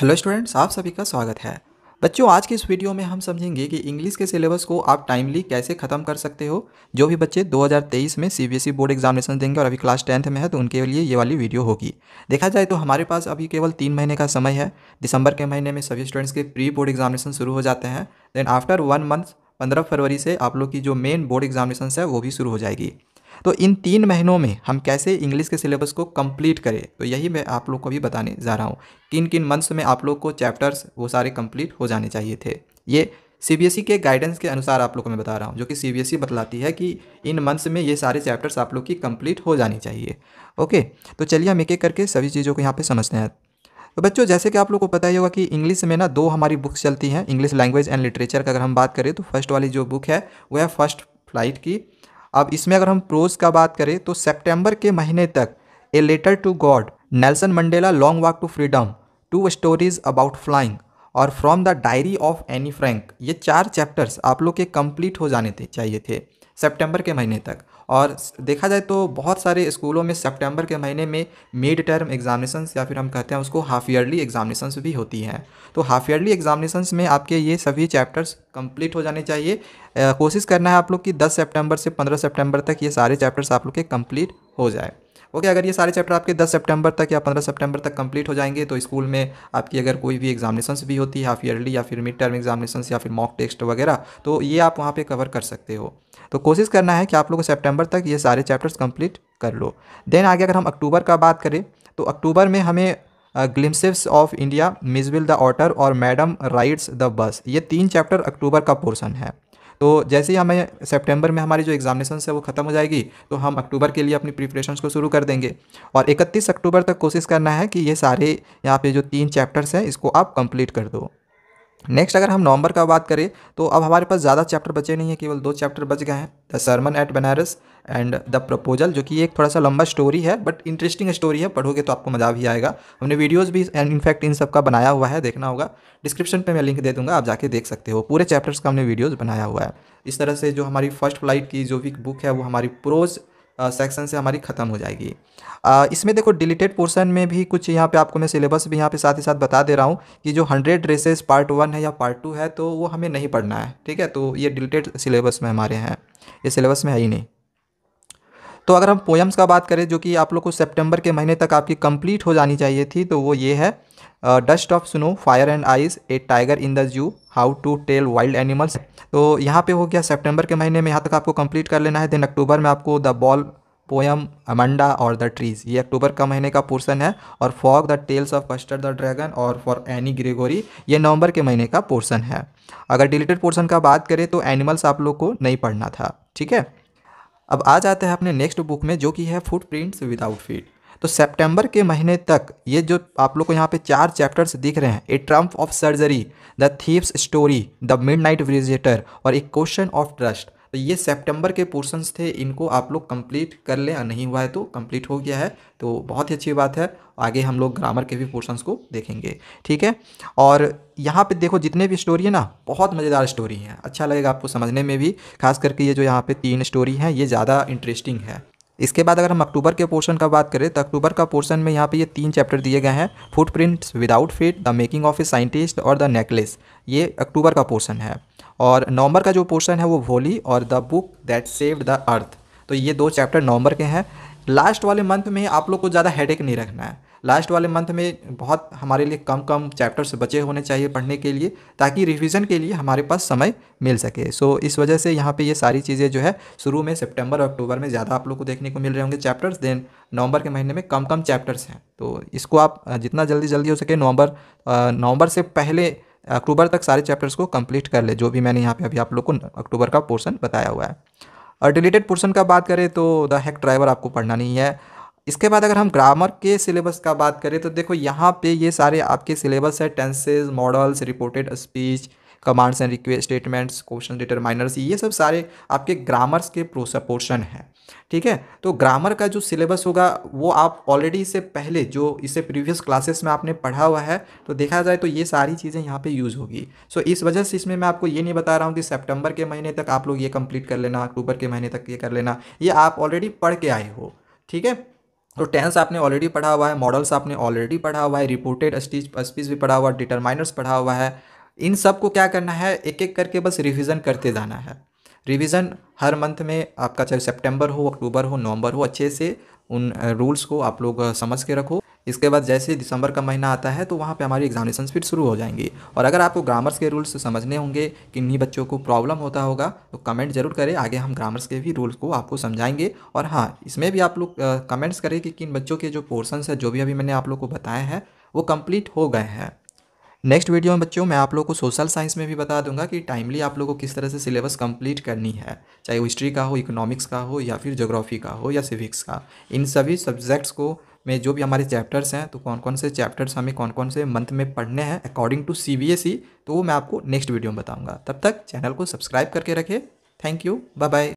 hello students आप सभी का स्वागत है बच्चों आज की इस वीडियो में हम समझेंगे कि इंग्लिश के सिलेबस को आप टाइमली कैसे ख़त्म कर सकते हो जो भी बच्चे 2023 में सीबीएसई e बोर्ड एग्जामिनेशन देंगे और अभी क्लास टेंथ में है तो उनके लिए ये वाली वीडियो होगी देखा जाए तो हमारे पास अभी केवल तीन महीने का समय है दिसंबर के महीने में सभी स्टूडेंट्स के प्री बोर्ड एग्जामिनेशन शुरू हो जाते हैं देन आफ्टर वन मंथ पंद्रह फरवरी से आप लोग की जो मेन बोर्ड एग्जामिनेशन है वो भी शुरू हो जाएगी तो इन तीन महीनों में हम कैसे इंग्लिश के सिलेबस को कंप्लीट करें तो यही मैं आप लोग को भी बताने जा रहा हूँ किन किन मंथ्स में आप लोग को चैप्टर्स वो सारे कंप्लीट हो जाने चाहिए थे ये सीबीएसई e के गाइडेंस के अनुसार आप लोग को मैं बता रहा हूँ जो कि सीबीएसई e बतलाती है कि इन मंथ्स में ये सारे चैप्टर्स आप लोग की कंप्लीट हो जानी चाहिए ओके तो चलिए हम एक एक करके सभी चीज़ों को यहाँ पे समझते हैं तो बच्चों जैसे कि आप लोग को पता ही होगा कि इंग्लिश में ना दो हमारी बुक्स चलती हैं इंग्लिश लैंग्वेज एंड लिटरेचर का अगर हम बात करें तो फर्स्ट वाली जो बुक है वो है फर्स्ट फ्लाइट की अब इसमें अगर हम प्रोज का बात करें तो सेप्टेम्बर के महीने तक a letter to God Nelson Mandela long walk to freedom two stories about flying और from the diary of Anne Frank ये चार चैप्टर्स आप लोग के कंप्लीट हो जाने थे चाहिए थे सेप्टेम्बर के महीने तक और देखा जाए तो बहुत सारे स्कूलों में सेप्टेम्बर के महीने में मिड टर्म एग्जामिनेशंस या फिर हम कहते हैं उसको हाफ ईयरली एग्जामिनेशंस भी होती हैं तो हाफ ईयरली एग्जामिनेशंस में आपके ये सभी चैप्टर्स कंप्लीट हो जाने चाहिए कोशिश करना है आप लोग की 10 सेप्टेम्बर से 15 सेप्टेम्बर तक ये सारे चैप्टर्स आप लोग के कम्प्लीट हो जाए ओके okay, अगर ये सारे चैप्टर आपके 10 सितंबर तक या 15 सितंबर तक कंप्लीट हो जाएंगे तो स्कूल में आपकी अगर कोई भी एग्जामिनेशंस भी होती है हाफ ईयरली या फिर मिड टर्म एग्जामिनेशंस या फिर मॉक टेस्ट वगैरह तो ये आप वहाँ पे कवर कर सकते हो तो कोशिश करना है कि आप लोग सेप्टेम्बर तक ये सारे चैप्टर्स कम्प्लीट कर लो देन आगे अगर हम अक्टूबर का बात करें तो अक्टूबर में हमें glimpses of India Mijbil the otter और मैडम राइड्स द बस ये तीन चैप्टर अक्टूबर का पोर्सन है तो जैसे ही हमें सितंबर में हमारी जो एग्जामिनेशन है वो ख़त्म हो जाएगी तो हम अक्टूबर के लिए अपनी प्रिपरेशन को शुरू कर देंगे और 31 अक्टूबर तक कोशिश करना है कि ये सारे यहाँ पे जो तीन चैप्टर्स हैं इसको आप कंप्लीट कर दो नेक्स्ट अगर हम नवंबर का बात करें तो अब हमारे पास ज़्यादा चैप्टर बचे नहीं है केवल दो चैप्टर बच गए हैं the sermon at Benares and the proposal जो कि एक थोड़ा सा लंबा स्टोरी है बट इंटरेस्टिंग स्टोरी है पढ़ोगे तो आपको मज़ा भी आएगा हमने वीडियोस भी इनफैक्ट इन सब का बनाया हुआ है देखना होगा डिस्क्रिप्शन पे मैं लिंक दे दूंगा आप जाके देख सकते हो पूरे चैप्टर्स का हमने वीडियोज़ बनाया हुआ है इस तरह से जो हमारी फर्स्ट फ्लाइट की जो भी बुक है वो हमारी प्रोज सेक्शन से हमारी ख़त्म हो जाएगी इसमें देखो डिलीटेड पोर्शन में भी कुछ यहाँ पे आपको मैं सिलेबस भी यहाँ पे साथ ही साथ बता दे रहा हूँ कि जो हंड्रेड ड्रेसेस पार्ट वन है या पार्ट टू है तो वो हमें नहीं पढ़ना है ठीक है तो ये डिलीटेड सिलेबस में हमारे हैं ये सिलेबस में है ही नहीं तो अगर हम पोएम्स का बात करें जो कि आप लोग को सेप्टेम्बर के महीने तक आपकी कंप्लीट हो जानी चाहिए थी तो वो ये है dust of snow fire and ice a tiger in the zoo how to tell wild animals तो यहाँ पे हो गया सितंबर के महीने में यहाँ तक आपको कंप्लीट कर लेना है देन अक्टूबर में आपको द बॉल पोयम अमंडा और द ट्रीज ये अक्टूबर का महीने का पोर्सन है और fog the tales of Custard the dragon और फॉर एनी ग्रेगोरी ये नवंबर के महीने का पोर्सन है अगर डिलीटेड पोर्सन का बात करें तो एनिमल्स आप लोग को नहीं पढ़ना था ठीक है अब आ जाते हैं अपने नेक्स्ट बुक में जो कि है फुट प्रिंट्स विदाउट फीट तो सितंबर के महीने तक ये जो आप लोग को यहाँ पे चार चैप्टर्स दिख रहे हैं a triumph of surgery the thief's story the midnight visitor और ए क्वेश्चन ऑफ ट्रस्ट तो ये सेप्टेम्बर के पोर्सन्स थे इनको आप लोग कंप्लीट कर लें नहीं हुआ है तो कंप्लीट हो गया है तो बहुत ही अच्छी बात है आगे हम लोग ग्रामर के भी पोर्सन्स को देखेंगे ठीक है और यहाँ पे देखो जितने भी स्टोरी है ना बहुत मज़ेदार स्टोरी हैं अच्छा लगेगा आपको समझने में भी खास करके ये जो यहाँ पे तीन स्टोरी हैं ये ज़्यादा इंटरेस्टिंग है इसके बाद अगर हम अक्टूबर के पोर्शन का बात करें तो अक्टूबर का पोर्शन में यहाँ पे ये तीन चैप्टर दिए गए हैं footprints without feet the making of a scientist और द नेकलेस ये अक्टूबर का पोर्शन है और नवंबर का जो पोर्शन है वो भोली और the book that saved the earth तो ये दो चैप्टर नवंबर के हैं लास्ट वाले मंथ में आप लोग को ज़्यादा हेडेक नहीं रखना है लास्ट वाले मंथ में बहुत हमारे लिए कम कम चैप्टर्स बचे होने चाहिए पढ़ने के लिए ताकि रिवीजन के लिए हमारे पास समय मिल सके सो so, इस वजह से यहाँ पे ये सारी चीज़ें जो है शुरू में सितंबर और अक्टूबर में ज़्यादा आप लोग को देखने को मिल रहे होंगे चैप्टर्स देन नवंबर के महीने में कम कम चैप्टर्स हैं तो इसको आप जितना जल्दी जल्दी हो सके नवंबर नवंबर से पहले अक्टूबर तक सारे चैप्टर्स को कंप्लीट कर ले जो भी मैंने यहाँ पे अभी आप लोग को अक्टूबर का पोर्सन बताया हुआ है और डिलीटेड पोर्सन का बात करें तो द हैक ड्राइवर आपको पढ़ना नहीं है इसके बाद अगर हम ग्रामर के सिलेबस का बात करें तो देखो यहाँ पे ये सारे आपके सिलेबस है tenses modals reported speech commands and request statements question determiners ये सब सारे आपके ग्रामर्स के प्रोसपोर्शन हैं ठीक है तो ग्रामर का जो सिलेबस होगा वो आप ऑलरेडी से पहले जो इससे प्रीवियस क्लासेस में आपने पढ़ा हुआ है तो देखा जाए तो ये सारी चीज़ें यहाँ पे यूज़ होगी सो इस वजह से इसमें मैं आपको ये नहीं बता रहा हूँ कि सितंबर के महीने तक आप लोग ये कंप्लीट कर लेना अक्टूबर के महीने तक ये कर लेना ये आप ऑलरेडी पढ़ के आए हो ठीक है तो टेंस आपने ऑलरेडी पढ़ा हुआ है मॉडल्स आपने ऑलरेडी पढ़ा हुआ है रिपोर्टेड स्पीच भी पढ़ा हुआ डिटरमाइनर्स पढ़ा हुआ है इन सब को क्या करना है एक एक करके बस रिवीजन करते जाना है रिवीजन हर मंथ में आपका चाहे सितंबर हो अक्टूबर हो नवंबर हो अच्छे से उन रूल्स को आप लोग समझ के रखो इसके बाद जैसे दिसंबर का महीना आता है तो वहाँ पे हमारी एग्जामिनेशन फिर शुरू हो जाएंगी और अगर आपको ग्रामर्स के रूल्स समझने होंगे किन्हीं बच्चों को प्रॉब्लम होता होगा तो कमेंट जरूर करें आगे हम ग्रामर्स के भी रूल्स को आपको समझाएंगे और हाँ इसमें भी आप लोग कमेंट्स करें कि किन बच्चों के जो पोर्सन्स हैं जो भी अभी मैंने आप लोग को बताए हैं वो कम्प्लीट हो गए हैं नेक्स्ट वीडियो में बच्चों मैं आप लोग को सोशल साइंस में भी बता दूंगा कि टाइमली आप लोगों को किस तरह से सिलेबस कंप्लीट करनी है चाहे वो हिस्ट्री का हो इकोनॉमिक्स का हो या फिर जोग्राफी का हो या सिविक्स का इन सभी सब्जेक्ट्स को में जो भी हमारे चैप्टर्स हैं तो कौन कौन से चैप्टर्स हमें कौन कौन से मंथ में पढ़ने हैं according to C B S E तो वो मैं आपको नेक्स्ट वीडियो में बताऊँगा तब तक चैनल को सब्सक्राइब करके रखें थैंक यू बाय बाय